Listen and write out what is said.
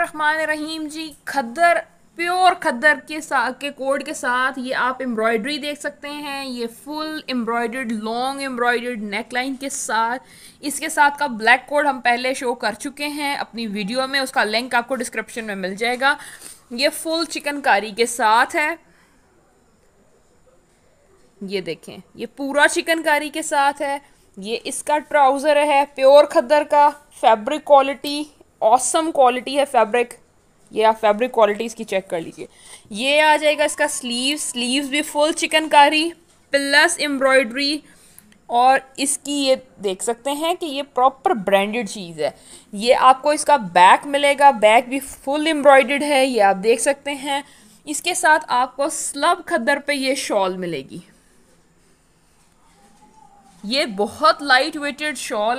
रहीम जी खद्दर pure खद्दर के साथ के कोड के साथ ये आप एम्ब्रॉयडरी देख सकते हैं ये full embroidered long embroidered neck line के साथ इसके साथ का ब्लैक कोड हम पहले शो कर चुके हैं अपनी वीडियो में उसका लिंक आपको डिस्क्रिप्शन में मिल जाएगा ये फुल चिकनकारी के साथ है ये देखें ये पूरा चिकनकारी के साथ है ये इसका ट्राउज़र है प्योर खद्दर का फैब्रिक क्वालिटी ऑसम क्वालिटी है फैब्रिक ये आप फैब्रिक क्वालिटी इसकी चेक कर लीजिए ये आ जाएगा इसका स्लीव स्लीव्स भी फुल चिकनकारी प्लस एम्ब्रॉयडरी और इसकी ये देख सकते हैं कि ये प्रॉपर ब्रांडेड चीज़ है ये आपको इसका बैक मिलेगा बैक भी फुल एम्ब्रॉयड है ये आप देख सकते हैं इसके साथ आपको स्लब खद्दर पे ये शॉल मिलेगी ये बहुत लाइट वेटेड शॉल